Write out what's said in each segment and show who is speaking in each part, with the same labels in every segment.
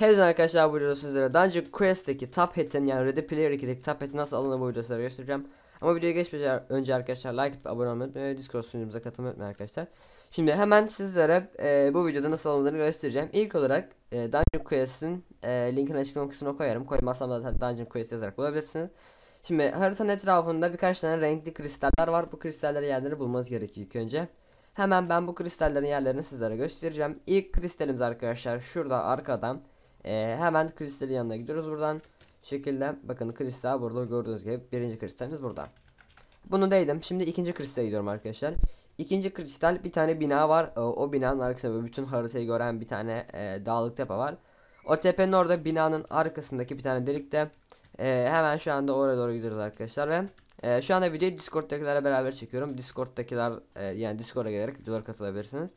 Speaker 1: Hepinize arkadaşlar bu videoda sizlere daha önce Quest'teki Top Hat'in yani Ready Player 2'deki Top Hat'i nasıl alınır bu videoda size göstereceğim. Ama videoya geçmeden önce arkadaşlar like atıp abone olmayı unutmayın ve Discord sunucumuza katılmayı unutmayın arkadaşlar. Şimdi hemen sizlere e, bu videoda nasıl alındığını göstereceğim. İlk olarak e, Dungeon Quest'in e, linkini açıklama kısmına koyarım. Koymazsam da zaten Dungeon Quest yazarak bulabilirsiniz. Şimdi haritanın etrafında birkaç tane renkli kristaller var. Bu kristallerin yerlerini bulmanız gerekiyor ilk önce. Hemen ben bu kristallerin yerlerini sizlere göstereceğim. İlk kristalimiz arkadaşlar şurada arkadan. E, hemen kristalin yanına gidiyoruz buradan. Şekilde bakın kristal burada gördüğünüz gibi birinci kristalimiz burada. Bunu değdim. Şimdi ikinci kristal gidiyorum arkadaşlar. İkinci kristal bir tane bina var. O, ee, o binanın arkasında bütün haritayı gören bir tane e, dağlık tepe var. O tepenin orada binanın arkasındaki bir tane delikte e, hemen şu anda oraya doğru gidiyoruz arkadaşlar ve e, şu anda videoyu Discord'dakilerle beraber çekiyorum. Discord'dakiler e, yani Discord'a gelerek videolara katılabilirsiniz.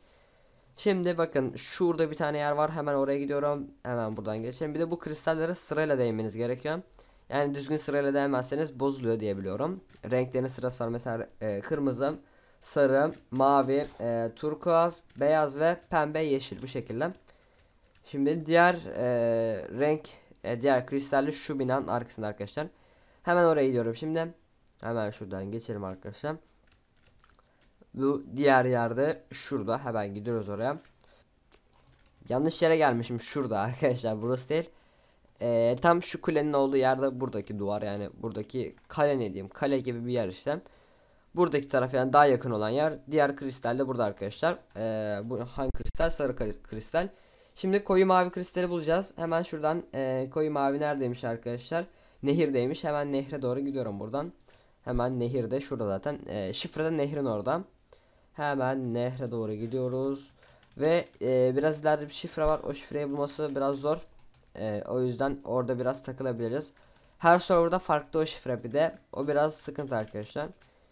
Speaker 1: Şimdi bakın şurada bir tane yer var. Hemen oraya gidiyorum. Hemen buradan geçelim. Bir de bu kristallere sırayla değmeniz gerekiyor. Yani düzgün sırayla değmezseniz bozuluyor diyebiliyorum. biliyorum. Renklerin sırası var. Mesela e, kırmızı, sarı, mavi, e, turkuaz, beyaz ve pembe, yeşil bu şekilde. Şimdi diğer e, renk, e, diğer kristalli şu binanın arkasında arkadaşlar. Hemen oraya gidiyorum şimdi. Hemen şuradan geçelim arkadaşlar. Bu diğer yerde şurada. Hemen gidiyoruz oraya. Yanlış yere gelmişim şurada arkadaşlar. Burası değil. Ee, tam şu kulenin olduğu yerde buradaki duvar yani buradaki kale ne diyeyim kale gibi bir yer işte. Buradaki taraf yani daha yakın olan yer. Diğer kristal de burada arkadaşlar. Ee, bu hangi kristal? Sarı kristal. Şimdi koyu mavi kristali bulacağız. Hemen şuradan e, koyu mavi neredeymiş arkadaşlar? Nehirdeymiş. Hemen nehre doğru gidiyorum buradan. Hemen nehirde şurada zaten. E, ee, şifrede nehrin orada. Hemen nehre doğru gidiyoruz. Ve e, biraz ileride bir şifre var. O şifreyi bulması biraz zor. E, o yüzden orada biraz takılabiliriz. Her serverda farklı o şifre bir de. O biraz sıkıntı arkadaşlar.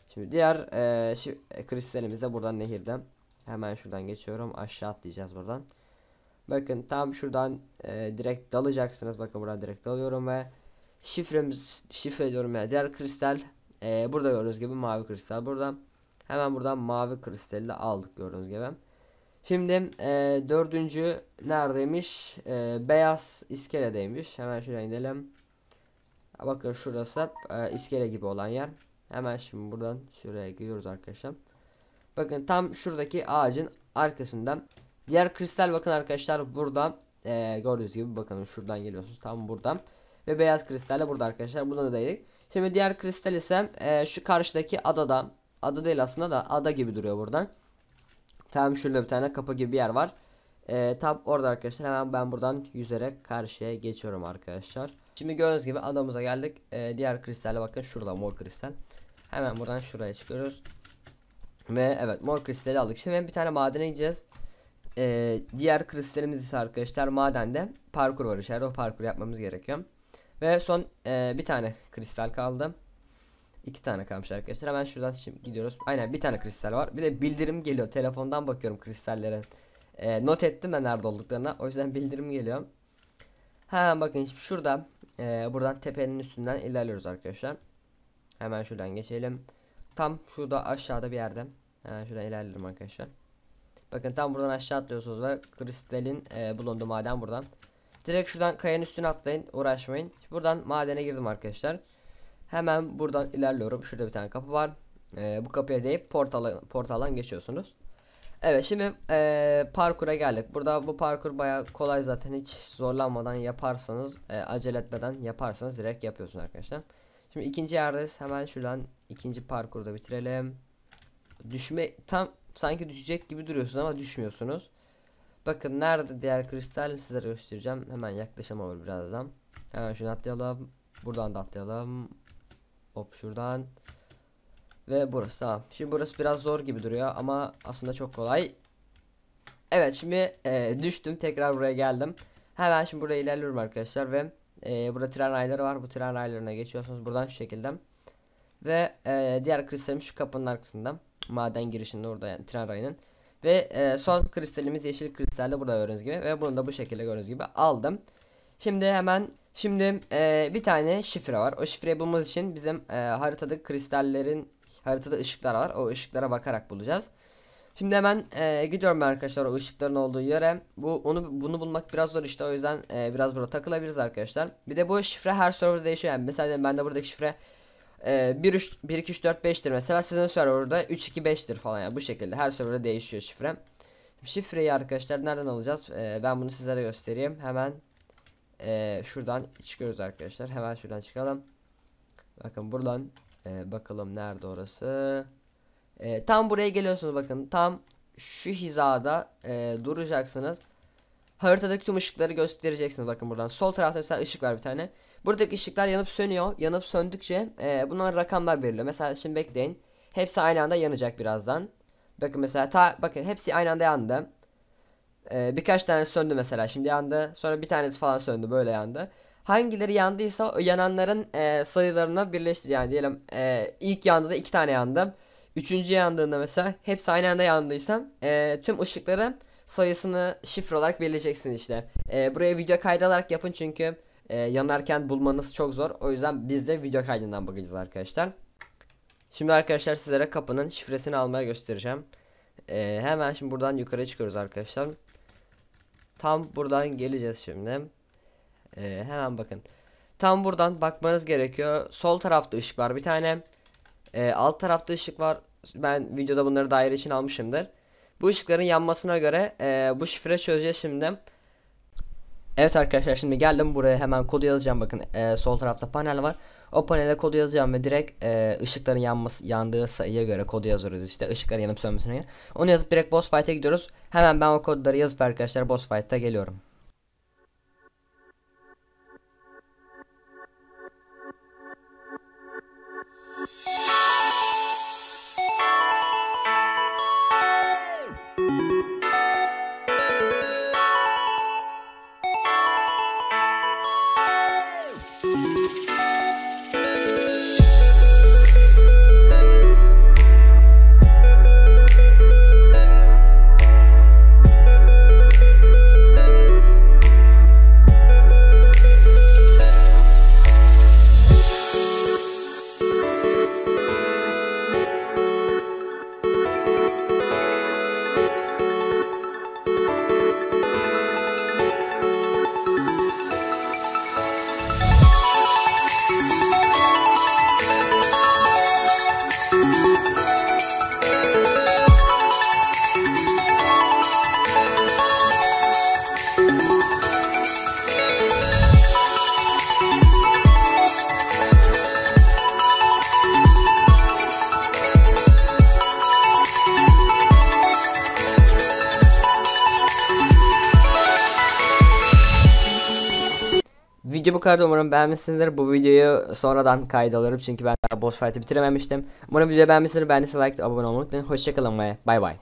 Speaker 1: Şimdi diğer e, e kristalimiz de buradan nehirden. Hemen şuradan geçiyorum. Aşağı atlayacağız buradan. Bakın tam şuradan e, direkt dalacaksınız. Bakın buradan direkt dalıyorum ve şifremiz şifre diyorum ya. Diğer kristal e, burada gördüğünüz gibi mavi kristal burada. Hemen buradan mavi kristali de aldık gördüğünüz gibi. Şimdi e, dördüncü neredeymiş? E, beyaz iskeledeymiş. Hemen şuraya gidelim. Bakın şurası e, iskele gibi olan yer. Hemen şimdi buradan şuraya gidiyoruz arkadaşlar. Bakın tam şuradaki ağacın arkasından. Diğer kristal bakın arkadaşlar burada e, gördüğünüz gibi bakın şuradan geliyorsunuz tam buradan. Ve beyaz kristal de burada arkadaşlar. Buradan da değdik. Şimdi diğer kristal ise e, şu karşıdaki adadan Ada değil aslında da ada gibi duruyor buradan. Tam şurada bir tane kapı gibi bir yer var. Ee, tam orada arkadaşlar hemen ben buradan yüzerek karşıya geçiyorum arkadaşlar. Şimdi gördüğünüz gibi adamıza geldik. Ee, diğer kristalle bakın şurada mor kristal. Hemen buradan şuraya çıkıyoruz. Ve evet mor kristali aldık. Şimdi bir tane madene gideceğiz. Ee, diğer kristalimiz ise arkadaşlar madende parkur var içeride. O parkur yapmamız gerekiyor. Ve son e, bir tane kristal kaldı. İki tane kalmış arkadaşlar. Hemen şuradan şimdi gidiyoruz. Aynen bir tane kristal var. Bir de bildirim geliyor. Telefondan bakıyorum kristallere. E, not ettim ben nerede olduklarına. O yüzden bildirim geliyor. Hemen bakın şimdi şurada e, ee, buradan tepenin üstünden ilerliyoruz arkadaşlar. Hemen şuradan geçelim. Tam şurada aşağıda bir yerde. Hemen şuradan ilerleyelim arkadaşlar. Bakın tam buradan aşağı atlıyorsunuz ve kristalin e, bulunduğu maden buradan. Direkt şuradan kayanın üstüne atlayın uğraşmayın. Buradan madene girdim arkadaşlar. Hemen buradan ilerliyorum. Şurada bir tane kapı var. E, bu kapıya deyip portala, portaldan geçiyorsunuz. Evet şimdi e, parkura geldik. Burada bu parkur baya kolay zaten hiç zorlanmadan yaparsanız e, acele etmeden yaparsanız direkt yapıyorsunuz arkadaşlar. Şimdi ikinci yerdeyiz. Hemen şuradan ikinci parkurda bitirelim. Düşme tam sanki düşecek gibi duruyorsunuz ama düşmüyorsunuz. Bakın nerede diğer kristal sizlere göstereceğim. Hemen yaklaşamam birazdan. Hemen şunu atlayalım. Buradan da atlayalım. Hop şuradan. Ve burası tamam. Şimdi burası biraz zor gibi duruyor ama aslında çok kolay. Evet şimdi e, düştüm tekrar buraya geldim. Hemen şimdi buraya ilerliyorum arkadaşlar ve e, burada tren rayları var. Bu tren raylarına geçiyorsunuz buradan şu şekilde. Ve e, diğer kristalim şu kapının arkasında. Maden girişinde orada yani tren rayının. Ve e, son kristalimiz yeşil kristalde burada gördüğünüz gibi. Ve bunu da bu şekilde gördüğünüz gibi aldım. Şimdi hemen Şimdi e, bir tane şifre var. O şifreyi bulmamız için bizim e, haritada kristallerin haritada ışıklar var. O ışıklara bakarak bulacağız. Şimdi hemen e, gidiyorum arkadaşlar o ışıkların olduğu yere. Bu onu bunu bulmak biraz zor işte o yüzden e, biraz burada takılabiliriz arkadaşlar. Bir de bu şifre her serverda değişiyor. Yani mesela ben de buradaki şifre e, 1 3 1 2 3 4 5'tir mesela sizin serverda 3 2 5'tir falan yani bu şekilde her serverda değişiyor şifre. Şifreyi arkadaşlar nereden alacağız? E, ben bunu sizlere göstereyim. Hemen e, şuradan çıkıyoruz arkadaşlar. Hemen şuradan çıkalım. Bakın buradan e, bakalım nerede orası. E, tam buraya geliyorsunuz bakın. Tam şu hizada e, duracaksınız. Haritadaki tüm ışıkları göstereceksiniz bakın buradan. Sol tarafta mesela ışık var bir tane. Buradaki ışıklar yanıp sönüyor. Yanıp söndükçe e, bunlar rakamlar veriliyor. Mesela şimdi bekleyin. Hepsi aynı anda yanacak birazdan. Bakın mesela ta bakın hepsi aynı anda yandı. Ee, birkaç tane söndü mesela şimdi yandı. Sonra bir tanesi falan söndü böyle yandı. Hangileri yandıysa yananların e, sayılarına birleştir. Yani diyelim e, ilk yandığında iki tane yandım. Üçüncü yandığında mesela hepsi aynı anda yandıysam e, tüm ışıkları sayısını şifre olarak belirleyeceksin işte. E, buraya video kaydı olarak yapın çünkü e, yanarken bulmanız çok zor. O yüzden biz de video kaydından bakacağız arkadaşlar. Şimdi arkadaşlar sizlere kapının şifresini almaya göstereceğim. E, hemen şimdi buradan yukarı çıkıyoruz arkadaşlar. Tam buradan geleceğiz şimdi. Ee, hemen bakın. Tam buradan bakmanız gerekiyor. Sol tarafta ışık var bir tane. Ee, alt tarafta ışık var. Ben videoda bunları daire için almışımdır. Bu ışıkların yanmasına göre e, bu şifre çözeceğiz şimdi. Evet arkadaşlar şimdi geldim buraya hemen kodu yazacağım bakın e, sol tarafta panel var. O panele kodu yazacağım ve direkt e, ışıkların yanması, yandığı sayıya göre kodu yazıyoruz işte ışıkların yanıp sönmesine göre. Onu yazıp direkt boss fight'e gidiyoruz. Hemen ben o kodları yazıp arkadaşlar boss fight'ta geliyorum. Thank you. Video bu kadar umarım beğenmişsinizdir. Bu videoyu sonradan kaydalıyorum çünkü ben daha boss fight'ı bitirememiştim. Umarım videoyu beğenmişsinizdir. Beğendiyseniz like, abone olmayı unutmayın. Hoşçakalın ve bay bay.